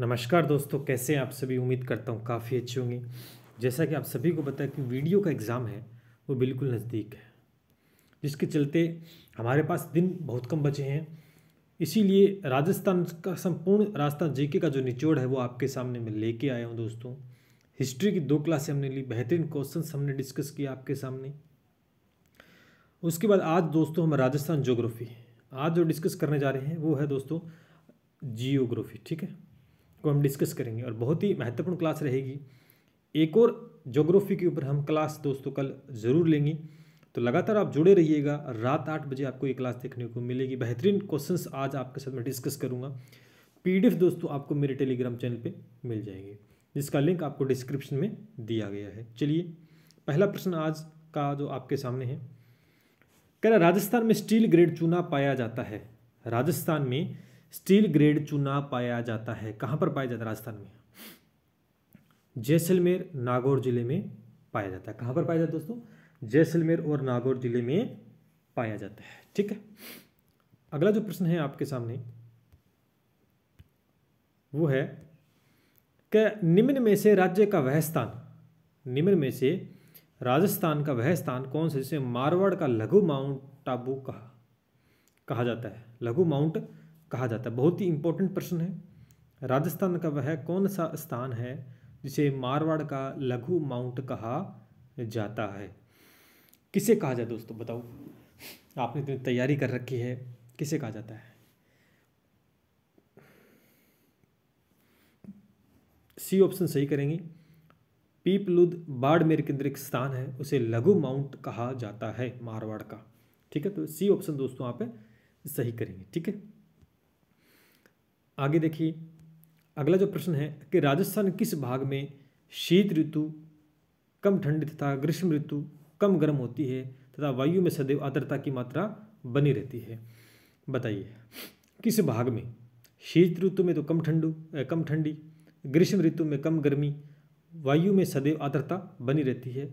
नमस्कार दोस्तों कैसे हैं आप सभी उम्मीद करता हूँ काफ़ी अच्छे होंगे जैसा कि आप सभी को पता है कि वीडियो का एग्ज़ाम है वो बिल्कुल नज़दीक है जिसके चलते हमारे पास दिन बहुत कम बचे हैं इसीलिए राजस्थान का संपूर्ण राजस्थान जेके का जो निचोड़ है वो आपके सामने मैं लेके आया हूँ दोस्तों हिस्ट्री की दो क्लासें हमने ली बेहतरीन क्वेश्चन हमने डिस्कस किया आपके सामने उसके बाद आज दोस्तों हम राजस्थान जोग्राफ़ी आज जो डिस्कस करने जा रहे हैं वो है दोस्तों जियोग्राफी ठीक है को हम डिस्कस करेंगे और बहुत ही महत्वपूर्ण क्लास रहेगी एक और जोग्राफी के ऊपर हम क्लास दोस्तों कल ज़रूर लेंगे तो लगातार आप जुड़े रहिएगा रात आठ बजे आपको ये क्लास देखने को मिलेगी बेहतरीन क्वेश्चंस आज आपके साथ मैं डिस्कस करूँगा पीडीएफ दोस्तों आपको मेरे टेलीग्राम चैनल पे मिल जाएंगे जिसका लिंक आपको डिस्क्रिप्शन में दिया गया है चलिए पहला प्रश्न आज का जो आपके सामने है कह रहा राजस्थान में स्टील ग्रेड चूना पाया जाता है राजस्थान में स्टील ग्रेड चूना पाया जाता है कहाँ पर पाया जाता है राजस्थान में जैसलमेर नागौर जिले में पाया जाता है कहाँ पर पाया जाता है दोस्तों जैसलमेर और नागौर जिले में पाया जाता है ठीक है अगला जो प्रश्न है आपके सामने वो है कि निम्न में से राज्य का वह स्थान निम्न में से राजस्थान का वह स्थान कौन सा जिसे मारवाड़ का लघु माउंट टाबू कहा कहा जाता है लघु माउंट कहा जाता है बहुत ही इंपॉर्टेंट प्रश्न है राजस्थान का वह कौन सा स्थान है जिसे मारवाड़ का लघु माउंट कहा जाता है किसे कहा जाए दोस्तों बताओ आपने इतनी तो तैयारी कर रखी है किसे कहा जाता है सी ऑप्शन सही करेंगे पीपलुद बाड़मेर केंद्रिक स्थान है उसे लघु माउंट कहा जाता है मारवाड़ का ठीक है तो सी ऑप्शन दोस्तों आप सही करेंगे ठीक है आगे देखिए अगला जो प्रश्न है कि राजस्थान किस भाग में शीत ऋतु कम ठंडी तथा ग्रीष्म ऋतु कम गर्म होती है तथा वायु में सदैव आर्द्रता की मात्रा बनी रहती है बताइए किस भाग में शीत ऋतु में तो कम ठंडू कम ठंडी ग्रीष्म ऋतु में कम गर्मी वायु में सदैव आर्द्रता बनी रहती है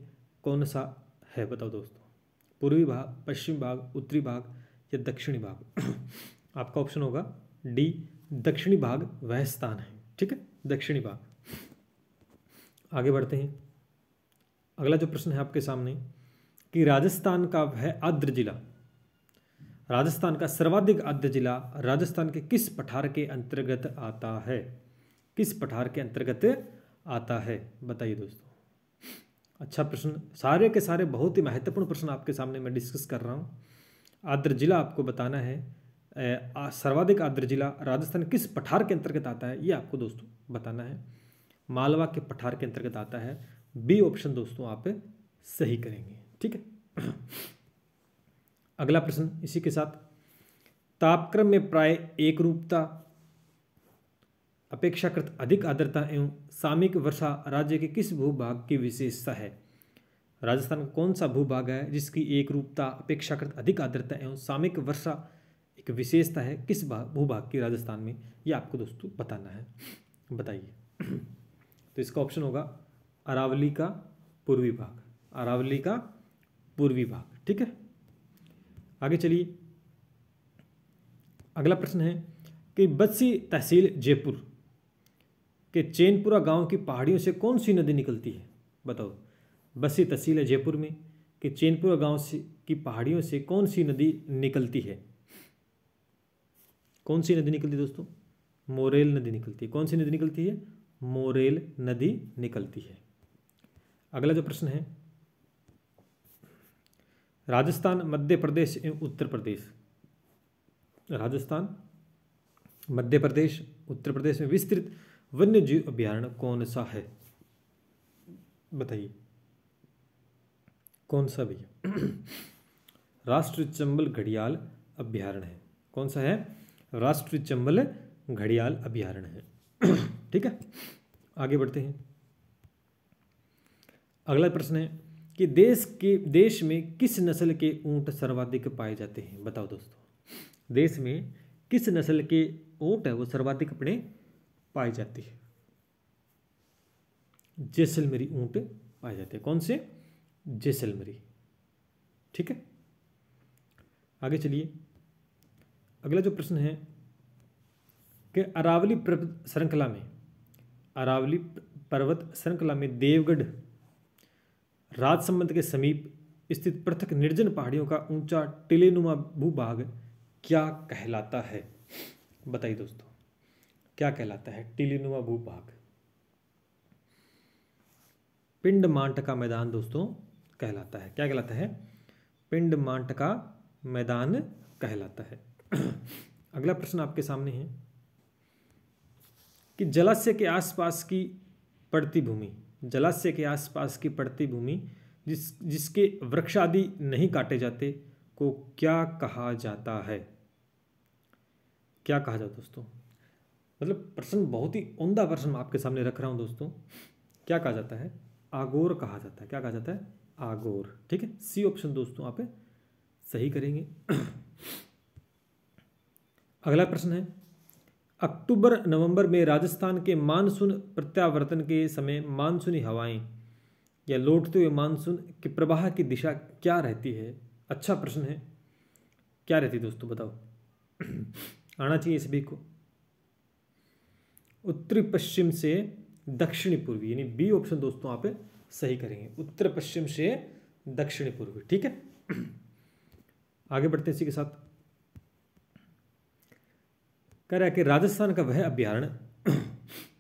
कौन सा है बताओ दोस्तों पूर्वी भाग पश्चिम भाग उत्तरी भाग या दक्षिणी भाग आपका ऑप्शन होगा डी दक्षिणी भाग वह स्थान है ठीक है दक्षिणी भाग आगे बढ़ते हैं अगला जो प्रश्न है आपके सामने कि राजस्थान का वह आद्र जिला राजस्थान का सर्वाधिक आद्र जिला राजस्थान के किस पठार के अंतर्गत आता है किस पठार के अंतर्गत आता है बताइए दोस्तों अच्छा प्रश्न सारे के सारे बहुत ही महत्वपूर्ण प्रश्न आपके सामने मैं डिस्कस कर रहा हूँ आद्र जिला आपको बताना है सर्वाधिक आर्द्र जिला राजस्थान किस पठार के अंतर्गत आता है ये आपको दोस्तों बताना है मालवा के पठार के अंतर्गत आता है बी ऑप्शन दोस्तों आप सही करेंगे ठीक है अगला प्रश्न इसी के साथ तापक्रम में प्राय एक रूपता अपेक्षाकृत अधिक आर्द्रता एवं सामिक वर्षा राज्य के किस भूभाग की विशेषता है राजस्थान कौन सा भूभाग है जिसकी एक रूपता अपेक्षाकृत अधिक आर्द्रता एवं सामिक वर्षा एक विशेषता है किस भूभाग की राजस्थान में ये आपको दोस्तों बताना है बताइए तो इसका ऑप्शन होगा अरावली का पूर्वी भाग अरावली का पूर्वी भाग ठीक है आगे चलिए अगला प्रश्न है कि बत्सी तहसील जयपुर के चैनपुरा गांव की पहाड़ियों से कौन सी नदी निकलती है बताओ बस्सी तहसील है जयपुर में कि चैनपुरा गांव से की पहाड़ियों से कौन सी नदी निकलती है कौन सी नदी निकलती है दोस्तों मोरेल नदी निकलती है कौन सी नदी निकलती है मोरेल नदी निकलती है अगला जो प्रश्न है राजस्थान मध्य प्रदेश एवं उत्तर प्रदेश राजस्थान मध्य प्रदेश उत्तर प्रदेश में विस्तृत वन्य जीव अभ्यारण कौन सा है बताइए कौन सा भैया राष्ट्रीय चंबल घड़ियाल अभ्यारण्य है कौन सा है राष्ट्रीय चंबल घड़ियाल अभ्यारण्य है ठीक है आगे बढ़ते हैं अगला प्रश्न है कि देश के देश में किस नस्ल के ऊंट सर्वाधिक पाए जाते हैं बताओ दोस्तों देश में किस नस्ल के ऊंट है वो सर्वाधिक अपने पाए जाते हैं जैसलमेरी ऊंट पाए जाते हैं कौन से जैसलमेरी ठीक है आगे चलिए अगला जो प्रश्न है कि अरावली पर्वत श्रृंखला में अरावली पर्वत श्रृंखला में देवगढ़ राजसंबंध के समीप स्थित पृथक निर्जन पहाड़ियों का ऊंचा टिलेनुमा भूभाग क्या कहलाता है बताइए दोस्तों क्या कहलाता है टिलेनुमा भूभाग पिंड मांट का मैदान दोस्तों कहलाता है क्या कहलाता है पिंड मांट का मैदान कहलाता है अगला प्रश्न आपके सामने है कि जलाशय के आसपास की पड़ती भूमि जलाशय के आसपास की पड़ती भूमि जिस जिसके वृक्ष आदि नहीं काटे जाते को क्या कहा जाता है क्या कहा जाता दोस्तों मतलब प्रश्न बहुत ही उमदा प्रश्न आपके सामने रख रहा हूं दोस्तों क्या कहा जाता है आगोर कहा जाता है क्या कहा जाता है आगोर ठीक है सी ऑप्शन दोस्तों आप सही करेंगे अगला प्रश्न है अक्टूबर नवंबर में राजस्थान के मानसून प्रत्यावर्तन के समय मानसूनी हवाएं या लौटते हुए मानसून के प्रवाह की दिशा क्या रहती है अच्छा प्रश्न है क्या रहती है दोस्तों बताओ आना चाहिए सभी को उत्तरी पश्चिम से दक्षिणी पूर्वी यानी बी ऑप्शन दोस्तों आप सही करेंगे उत्तर पश्चिम से दक्षिणी पूर्वी ठीक है आगे बढ़ते हैं इसी के साथ कह रहा है कि राजस्थान का वह अभ्यारण्य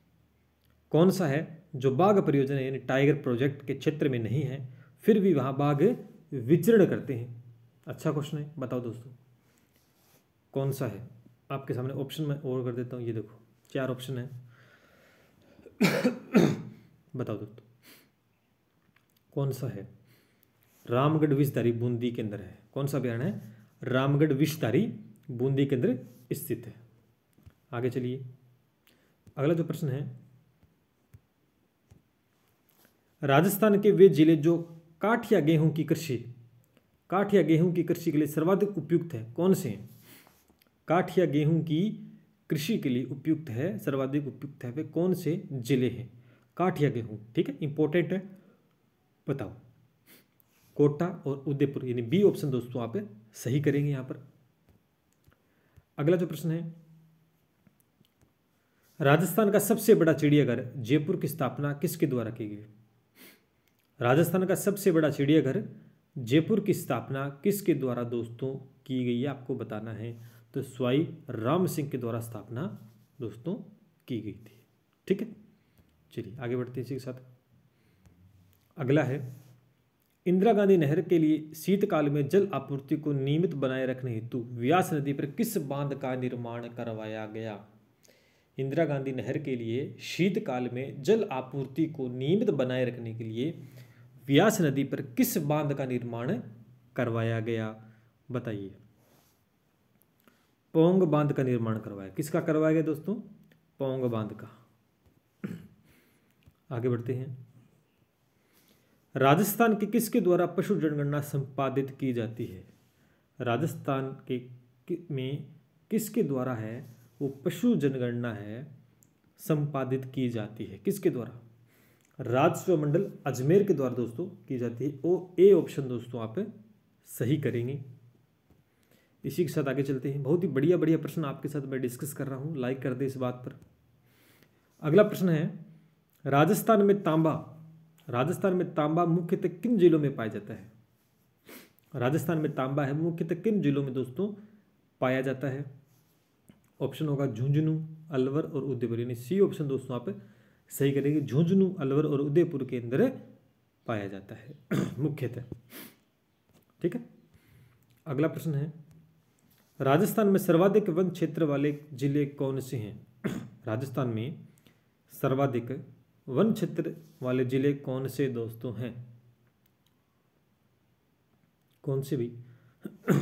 कौन सा है जो बाघ परियोजना यानी टाइगर प्रोजेक्ट के क्षेत्र में नहीं है फिर भी वहाँ बाघ विचरण करते हैं अच्छा क्वेश्चन है बताओ दोस्तों कौन सा है आपके सामने ऑप्शन में और कर देता हूँ ये देखो चार ऑप्शन है बताओ दोस्तों कौन सा है रामगढ़ विषधारी बूंदी के अंदर है कौन सा अभियान है रामगढ़ विषधारी बूंदी के अंदर स्थित है आगे चलिए अगला जो प्रश्न है राजस्थान के वे जिले जो काठ या गेहूं की कृषि काठ या गेहूं की कृषि के लिए सर्वाधिक उपयुक्त है कौन से हैं काठ या गेहूं की कृषि के लिए उपयुक्त है सर्वाधिक उपयुक्त है वे कौन से जिले हैं काठ या गेहूं ठीक है इंपॉर्टेंट है बताओ कोटा और उदयपुर यानी बी ऑप्शन दोस्तों आप सही करेंगे यहां पर अगला जो प्रश्न है राजस्थान का सबसे बड़ा चिड़ियाघर जयपुर की स्थापना किसके द्वारा की गई राजस्थान का सबसे बड़ा चिड़ियाघर जयपुर की स्थापना किसके द्वारा दोस्तों की गई है आपको बताना है तो स्वाई राम सिंह के द्वारा स्थापना दोस्तों की गई थी ठीक है चलिए आगे बढ़ते हैं इसी के साथ अगला है इंदिरा गांधी नहर के लिए शीतकाल में जल आपूर्ति को नियमित बनाए रखने हेतु व्यास नदी पर किस बांध का निर्माण करवाया गया इंदिरा गांधी नहर के लिए शीतकाल में जल आपूर्ति को नियमित बनाए रखने के लिए व्यास नदी पर किस बांध का निर्माण करवाया गया बताइए पोंग बांध का निर्माण करवाया किसका करवाया गया दोस्तों पोंग बांध का आगे बढ़ते हैं राजस्थान के किसके द्वारा पशु जनगणना संपादित की जाती है राजस्थान के में किसके द्वारा है वो पशु जनगणना है संपादित की जाती है किसके द्वारा राजस्व मंडल अजमेर के द्वारा दोस्तों की जाती है ओ ए ऑप्शन दोस्तों आप सही करेंगे इसी के साथ आगे चलते हैं बहुत ही बढ़िया बढ़िया प्रश्न आपके साथ मैं डिस्कस कर रहा हूँ लाइक कर दे इस बात पर अगला प्रश्न है राजस्थान में तांबा राजस्थान में तांबा मुख्यतः किन जिलों में पाया जाता है राजस्थान में तांबा है मुख्यतः किन जिलों में दोस्तों पाया जाता है ऑप्शन होगा झुंझुनू अलवर और उदयपुर यानी सी ऑप्शन दोस्तों आप सही करेंगे झुंझुनू अलवर और उदयपुर के अंदर पाया जाता है मुख्यतः ठीक है अगला प्रश्न है राजस्थान में सर्वाधिक वन क्षेत्र वाले जिले कौन से हैं राजस्थान में सर्वाधिक वन क्षेत्र वाले जिले कौन से दोस्तों हैं कौन से भी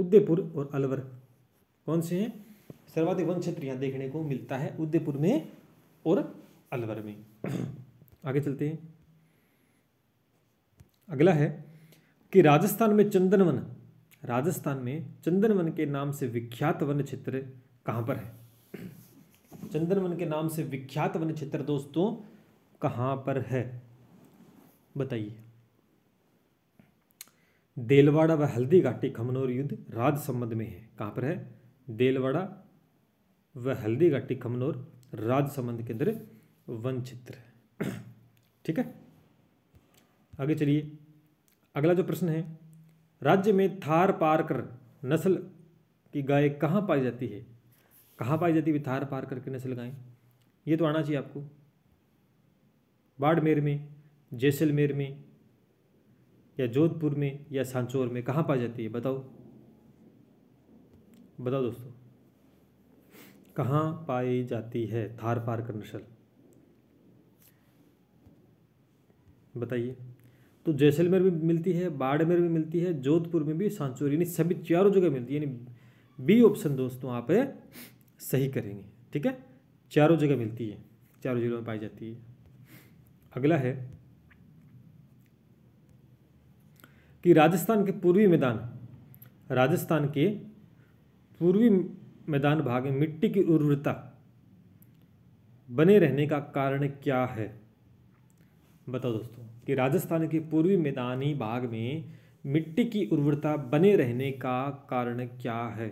उदयपुर और अलवर कौन से हैं सर्वाधिक वन क्षेत्र यहाँ देखने को मिलता है उदयपुर में और अलवर में आगे चलते हैं अगला है कि राजस्थान में चंदनवन राजस्थान में चंदनवन के नाम से विख्यात वन क्षेत्र कहाँ पर है चंदनवन के नाम से विख्यात वन क्षेत्र दोस्तों कहाँ पर है बताइए देलवाड़ा व हल्दी घाटी खमनोर युद्ध राज संबंध में है कहाँ पर है देलवाड़ा व हल्दी घाटी खमनौर राज संबंध के अंदर वन चित्र है ठीक है आगे चलिए अगला जो प्रश्न है राज्य में थार पारकर नस्ल की गाय कहाँ पाई जाती है कहाँ पाई जाती है थार पारकर की नस्ल गायें ये तो आना चाहिए आपको बाड़मेर में जैसलमेर में या जोधपुर में या सांचौर में कहाँ पाई जाती है बताओ बताओ दोस्तों कहाँ पाई जाती है थार पारकर नस्ल बताइए तो जैसलमेर में मिलती है बाड़मेर में मिलती है जोधपुर में भी सांचोरी यानी सभी चारों जगह मिलती है यानी बी ऑप्शन दोस्तों आप सही करेंगे ठीक है चारों जगह मिलती है चारों जिलों में पाई जाती है अगला है कि राजस्थान के पूर्वी मैदान राजस्थान के पूर्वी मैदान भाग में मिट्टी की उर्वरता बने रहने का कारण क्या है बताओ दोस्तों कि राजस्थान के पूर्वी मैदानी भाग में मिट्टी की उर्वरता बने रहने का कारण क्या है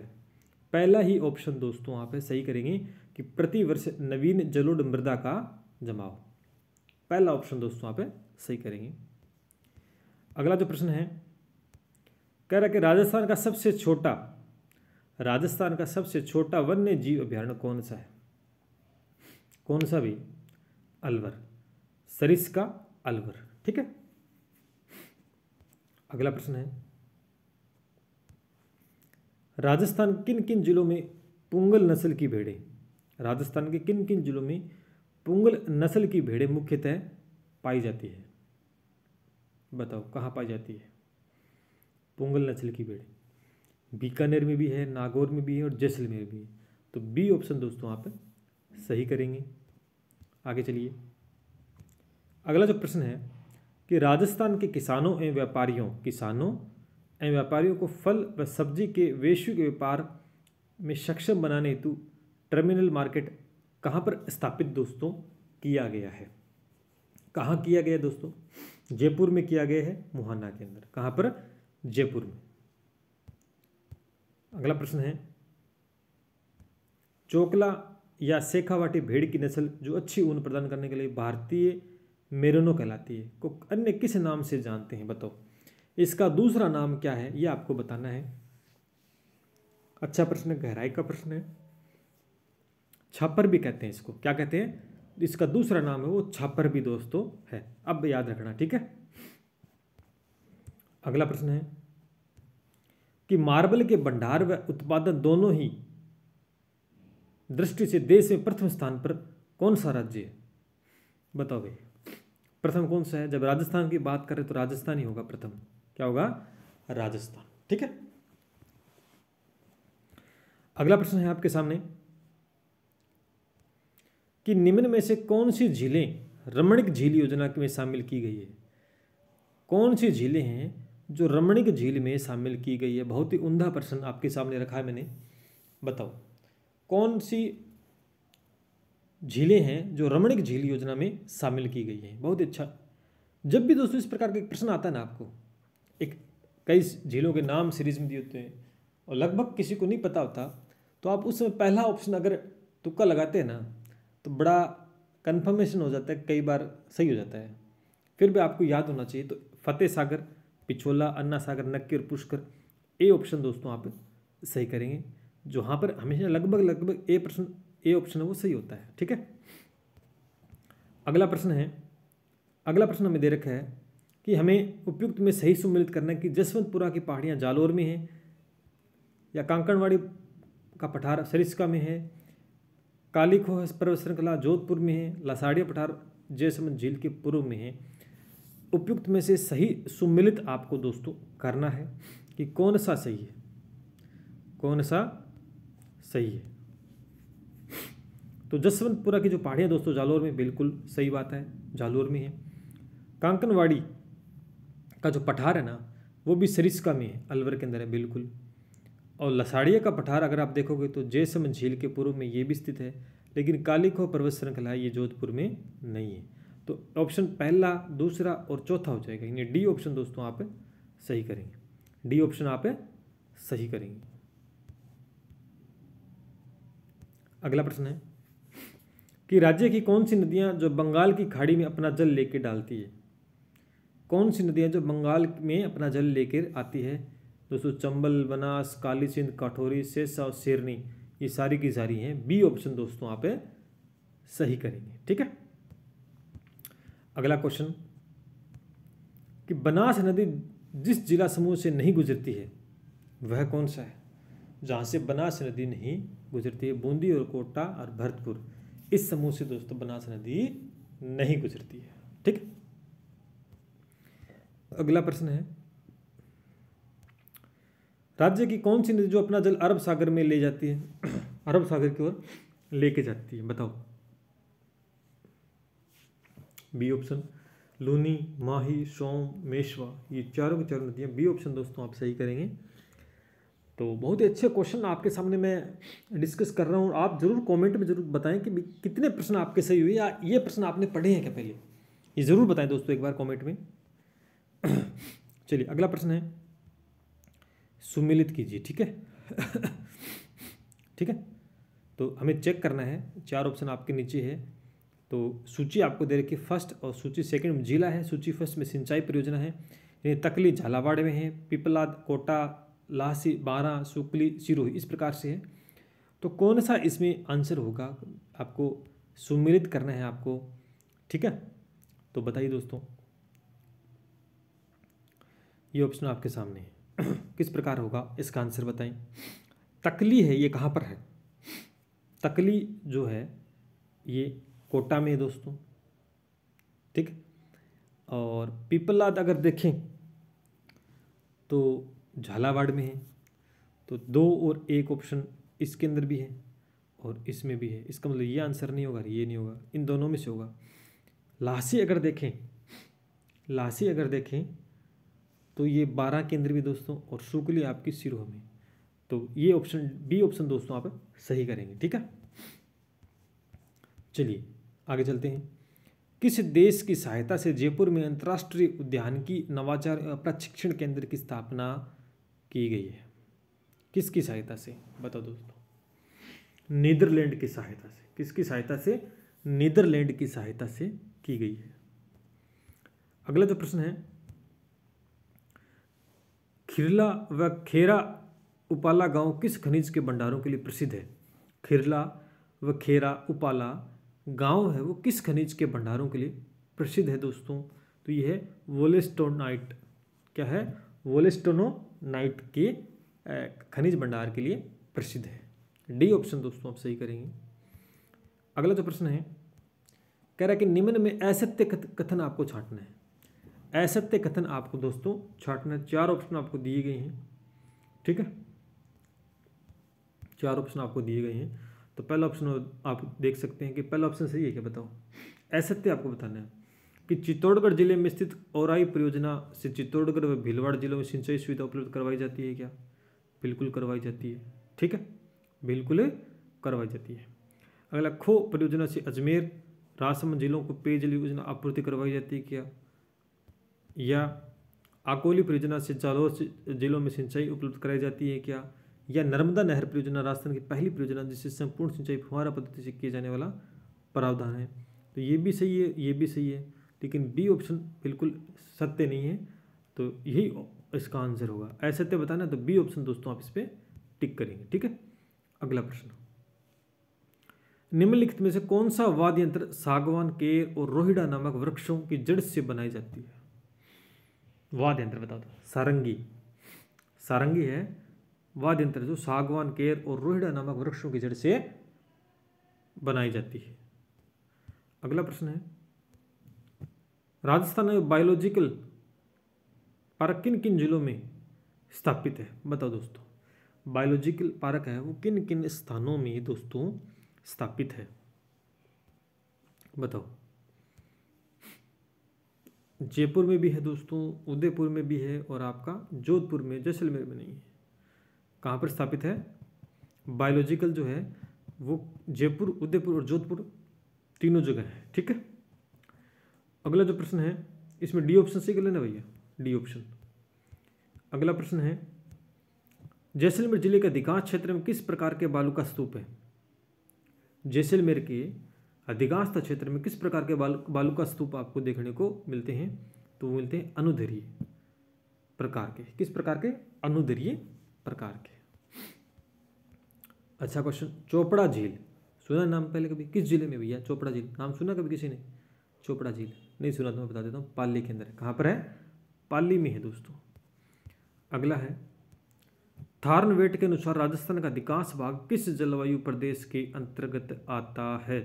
पहला ही ऑप्शन दोस्तों आप सही करेंगे कि प्रतिवर्ष नवीन जलोड मृदा का जमाव पहला ऑप्शन दोस्तों यहाँ पे सही करेंगे अगला जो प्रश्न है कह रहा है कि राजस्थान का सबसे छोटा राजस्थान का सबसे छोटा वन्य जीव अभ्यारण्य कौन सा है कौन सा भी अलवर सरिस का अलवर ठीक है अगला प्रश्न है राजस्थान किन किन जिलों में पुंगल नस्ल की भेड़े राजस्थान के किन किन जिलों में पुंगल नस्ल की भेड़े मुख्यतः पाई जाती है बताओ कहाँ पाई जाती है पुंगल नस्ल की भेड़े बीकानेर में भी है नागौर में भी है और जैसलमेर भी है तो बी ऑप्शन दोस्तों यहाँ पर सही करेंगे आगे चलिए अगला जो प्रश्न है कि राजस्थान के किसानों एवं व्यापारियों किसानों एवं व्यापारियों को फल व सब्जी के वैश्विक व्यापार में सक्षम बनाने हेतु टर्मिनल मार्केट कहाँ पर स्थापित दोस्तों किया गया है कहाँ किया गया दोस्तों जयपुर में किया गया है मुहाना के अंदर कहाँ पर जयपुर में अगला प्रश्न है चोकला या शेखावाटी भेड़ की नस्ल जो अच्छी ऊन प्रदान करने के लिए भारतीय मेरनो कहलाती है को अन्य किस नाम से जानते हैं बताओ इसका दूसरा नाम क्या है यह आपको बताना है अच्छा प्रश्न गहराई का प्रश्न है छापर भी कहते हैं इसको क्या कहते हैं इसका दूसरा नाम है वो छापर भी दोस्तों है अब याद रखना ठीक है अगला प्रश्न है कि मार्बल के भंडार व उत्पादन दोनों ही दृष्टि से देश में प्रथम स्थान पर कौन सा राज्य है बताओ भाई प्रथम कौन सा है जब राजस्थान की बात करें तो राजस्थान ही होगा प्रथम क्या होगा राजस्थान ठीक है अगला प्रश्न है आपके सामने कि निम्न में से कौन सी झीलें रमणिक झील योजना में शामिल की गई है कौन सी झीलें हैं जो रमणीक झील में शामिल की गई है बहुत ही उमदा प्रश्न आपके सामने रखा है मैंने बताओ कौन सी झीलें हैं जो रमणीक झील योजना में शामिल की गई हैं बहुत अच्छा जब भी दोस्तों इस प्रकार का एक प्रश्न आता है ना आपको एक कई झीलों के नाम सीरीज में दिए होते हैं और लगभग किसी को नहीं पता होता तो आप उस समय पहला ऑप्शन अगर तुक्का लगाते हैं ना तो बड़ा कन्फर्मेशन हो जाता है कई बार सही हो जाता है फिर भी आपको याद होना चाहिए तो फतेह सागर पिछोला अन्ना सागर नक्की और पुष्कर ए ऑप्शन दोस्तों आप सही करेंगे जहाँ पर हमेशा लगभग लगभग ए प्रश्न ए ऑप्शन है वो सही होता है ठीक है अगला प्रश्न है अगला प्रश्न हमें दे रखा है कि हमें उपयुक्त में सही सुमिलित करना है कि जसवंतपुरा की पहाड़ियाँ जालोर में हैं या कांकड़वाड़ी का पठार सरिस्का में है कालीखोह पर्वत श्रृंखला जोधपुर में है लसाड़िया पठार जयसमंद झील के पूर्व में है उपयुक्त में से सही सुमिलित आपको दोस्तों करना है कि कौन सा सही है कौन सा सही है तो जसवंतपुरा की जो पहाड़ियाँ दोस्तों जालौर में बिल्कुल सही बात है जालौर में है कांकनवाड़ी का जो पठार है ना वो भी सरिस्का में है अलवर के अंदर है बिल्कुल और लसाड़िया का पठार अगर आप देखोगे तो जयसम झील के पूर्व में ये भी स्थित है लेकिन कालीखो पर्वत श्रृंखला ये जोधपुर में नहीं है तो ऑप्शन पहला दूसरा और चौथा हो जाएगा यानी डी ऑप्शन दोस्तों आप सही करेंगे डी ऑप्शन आप सही करेंगे अगला प्रश्न है कि राज्य की कौन सी नदियां जो बंगाल की खाड़ी में अपना जल लेकर डालती है कौन सी नदियां जो बंगाल में अपना जल लेकर आती है दोस्तों चंबल बनास काली सिंध काठोरी सेसा और शेरनी ये सारी की सारी हैं बी ऑप्शन दोस्तों आप सही करेंगे ठीक है अगला क्वेश्चन कि बनास नदी जिस जिला समूह से नहीं गुजरती है वह कौन सा है जहाँ से बनास नदी नहीं गुजरती है बूंदी और कोटा और भरतपुर इस समूह से दोस्तों बनास नदी नहीं गुजरती है ठीक अगला प्रश्न है राज्य की कौन सी नदी जो अपना जल अरब सागर में ले जाती है अरब सागर की ओर लेके जाती है बताओ बी ऑप्शन लूनी माही सोम मेशवा ये चारों की चारों नदियाँ बी ऑप्शन दोस्तों आप सही करेंगे तो बहुत ही अच्छे क्वेश्चन आपके सामने मैं डिस्कस कर रहा हूँ आप ज़रूर कमेंट में ज़रूर बताएं कि कितने प्रश्न आपके सही हुए या ये प्रश्न आपने पढ़े हैं क्या पहले ये ज़रूर बताएं दोस्तों एक बार कमेंट में चलिए अगला प्रश्न है सुमिलित कीजिए ठीक है ठीक है तो हमें चेक करना है चार ऑप्शन आपके नीचे है तो सूची आपको दे रखी फर्स्ट और सूची सेकंड में जिला है सूची फर्स्ट में सिंचाई परियोजना है यानी तकली झालावाड़ में है पिपलाद कोटा लासी बारा सुकली सिरोही इस प्रकार से है तो कौन सा इसमें आंसर होगा आपको सुमिलित करना है आपको ठीक है तो बताइए दोस्तों ये ऑप्शन आपके सामने है किस प्रकार होगा इसका आंसर बताएं तकली है ये कहाँ पर है तकली जो है ये कोटा में दोस्तों ठीक और पीपलाद अगर देखें तो झालावाड़ में है तो दो और एक ऑप्शन इसके अंदर भी है और इसमें भी है इसका मतलब ये आंसर नहीं होगा ये नहीं होगा इन दोनों में से होगा लासी अगर देखें लासी अगर देखें तो ये बारह के अंदर भी दोस्तों और शुक्ली आपकी सिरोह में तो ये ऑप्शन बी ऑप्शन दोस्तों आप सही करेंगे ठीक है चलिए आगे चलते हैं किस देश की सहायता से जयपुर में अंतर्राष्ट्रीय की नवाचार प्रशिक्षण केंद्र की स्थापना की गई है किसकी सहायता से बताओ दोस्तों नीदरलैंड की सहायता से किसकी सहायता से नीदरलैंड की सहायता से की गई है अगला जो प्रश्न है खिरला व खेरा उपाला गांव किस खनिज के भंडारों के लिए प्रसिद्ध है खिरला व खेरा उपाला गांव है वो किस खनिज के भंडारों के लिए प्रसिद्ध है दोस्तों तो यह है वोलेस्टोनाइट क्या है वोलेस्टोनोनाइट के खनिज भंडार के लिए प्रसिद्ध है डी ऑप्शन दोस्तों आप सही करेंगे अगला जो प्रश्न है कह रहा है कि निम्न में असत्य कथन आपको छाटना है असत्य कथन आपको दोस्तों छाटना है चार ऑप्शन आपको दिए गए हैं ठीक है चार ऑप्शन आपको दिए गए हैं तो पहला ऑप्शन आप देख सकते हैं कि पहला ऑप्शन सही है क्या बताओ असत्य आपको बताना है कि चित्तौड़गढ़ जिले में स्थित औराई परियोजना से चित्तौड़गढ़ व भीलवाड़ जिलों में सिंचाई सुविधा उपलब्ध करवाई जाती है क्या बिल्कुल करवाई जाती है ठीक है बिल्कुल करवाई जाती है अगला खो परियोजना से अजमेर राजसमंद जिलों को पेयजल योजना आपूर्ति करवाई जाती है क्या या आकोली परियोजना से जालौर जिलों में सिंचाई उपलब्ध कराई जाती है क्या या नर्मदा नहर परियोजना राजस्थान की पहली परियोजना जिससे संपूर्ण सिंचाई फुहारा पद्धति से किया जाने वाला प्रावधान है तो ये भी सही है ये भी सही है लेकिन बी ऑप्शन बिल्कुल सत्य नहीं है तो यही इसका आंसर होगा असत्य बताना तो बी ऑप्शन दोस्तों आप इस पर टिक करेंगे ठीक है अगला प्रश्न निम्नलिखित में से कौन सा वाद्य यंत्र सागवान केर और रोहिडा नामक वृक्षों की जड़ से बनाई जाती है वाद्य यंत्र बता दो तो। सारंगी सारंगी है वाद्य यंत्र जो सागवान केर और रोहिड़ा नामक वृक्षों की जड़ से बनाई जाती है अगला प्रश्न है राजस्थान में बायोलॉजिकल पार्क किन किन जिलों में स्थापित है बताओ दोस्तों बायोलॉजिकल पार्क है वो किन किन स्थानों में दोस्तों स्थापित है बताओ जयपुर में भी है दोस्तों उदयपुर में भी है और आपका जोधपुर में जैसलमेर में नहीं है कहाँ पर स्थापित है बायोलॉजिकल जो है वो जयपुर उदयपुर और जोधपुर तीनों जगह है ठीक है अगला जो प्रश्न है इसमें डी ऑप्शन से कर लेना भैया डी ऑप्शन अगला प्रश्न है जैसलमेर जिले के अधिकांश क्षेत्र में किस प्रकार के बालू का स्तूप है जैसलमेर के अधिकांश क्षेत्र में किस प्रकार के बालू बालू का स्तूप आपको देखने को मिलते हैं तो वो मिलते हैं अनुधरीय प्रकार के किस प्रकार के अनुधरीय प्रकार के अच्छा क्वेश्चन चोपड़ा झील सुना नाम पहले कभी किस जिले में भैया चोपड़ा झील नाम सुना कभी किसी ने चोपड़ा झील नहीं सुना तो मैं बता देता हूँ पाली के अंदर है कहाँ पर है पाली में है दोस्तों अगला है वेट के अनुसार राजस्थान का अधिकांश भाग किस जलवायु प्रदेश के अंतर्गत आता है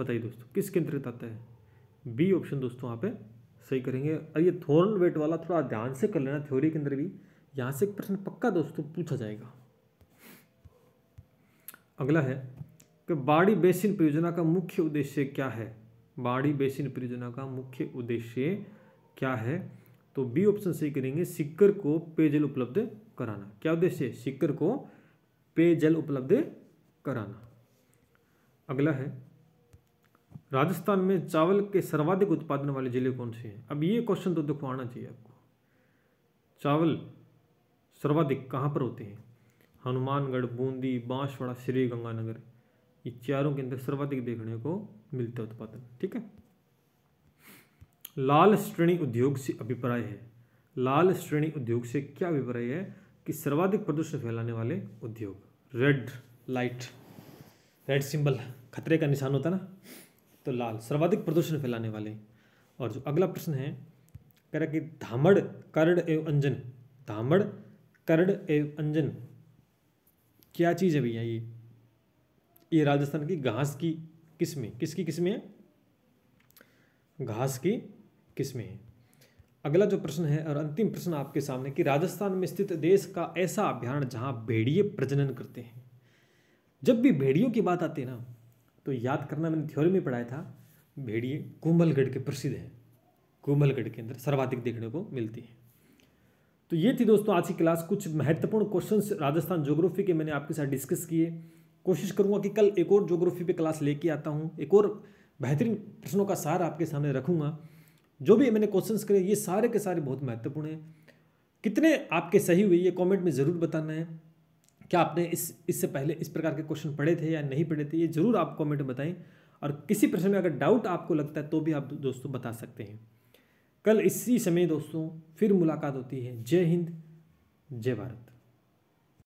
बताइए दोस्तों किसके अंतर्गत आता है बी ऑप्शन दोस्तों यहाँ पे सही करेंगे और ये थोरन वेट वाला थोड़ा ध्यान से कर लेना थ्योरी के अंदर भी यहाँ से एक प्रश्न पक्का दोस्तों पूछा जाएगा अगला है कि बाड़ी बेसिन परियोजना का मुख्य उद्देश्य क्या है बाड़ी बेसिन परियोजना का मुख्य उद्देश्य क्या है तो बी ऑप्शन सही करेंगे सिक्कर को पेयजल उपलब्ध कराना क्या उद्देश्य सिक्कर को पेयजल उपलब्ध कराना अगला है राजस्थान में चावल के सर्वाधिक उत्पादन वाले ज़िले कौन से हैं अब ये क्वेश्चन तो देखो आना चाहिए आपको चावल सर्वाधिक कहाँ पर होते हैं हनुमानगढ़ बूंदी बांसवाड़ा श्री गंगानगर ये चारों के अंदर सर्वाधिक देखने को मिलता है उत्पादन ठीक है लाल श्रेणी उद्योग से अभिप्राय है लाल श्रेणी उद्योग से क्या अभिप्राय है कि सर्वाधिक प्रदूषण फैलाने वाले उद्योग रेड लाइट रेड सिंबल खतरे का निशान होता ना तो लाल सर्वाधिक प्रदूषण फैलाने वाले और जो अगला प्रश्न है कह रहा कि धामड़ करड़ एवं अंजन धामड़ करड़ एवं अंजन क्या चीज़ है भैया ये ये राजस्थान की घास की किस्में किसकी किस्में है घास की किस्में हैं अगला जो प्रश्न है और अंतिम प्रश्न आपके सामने कि राजस्थान में स्थित देश का ऐसा अभ्यारण जहाँ भेड़िए प्रजनन करते हैं जब भी भेड़ियों की बात आती है ना तो याद करना मैंने थ्योरी में पढ़ाया था भेड़िए कोमलगढ़ के प्रसिद्ध हैं कोमलगढ़ के अंदर सर्वाधिक देखने को मिलती है तो ये थी दोस्तों आज की क्लास कुछ महत्वपूर्ण क्वेश्चंस राजस्थान ज्योग्राफी के मैंने आपके साथ डिस्कस किए कोशिश करूंगा कि कल एक और ज्योग्राफी पे क्लास लेके आता हूँ एक और बेहतरीन प्रश्नों का सार आपके सामने रखूंगा जो भी मैंने क्वेश्चंस करे ये सारे के सारे बहुत महत्वपूर्ण हैं कितने आपके सही हुए ये कमेंट में ज़रूर बताना है क्या आपने इस इससे पहले इस प्रकार के क्वेश्चन पढ़े थे या नहीं पढ़े थे ये ज़रूर आप कमेंट बताएं और किसी प्रश्न में अगर डाउट आपको लगता है तो भी आप दोस्तों बता सकते हैं कल इसी समय दोस्तों फिर मुलाकात होती है जय हिंद जय भारत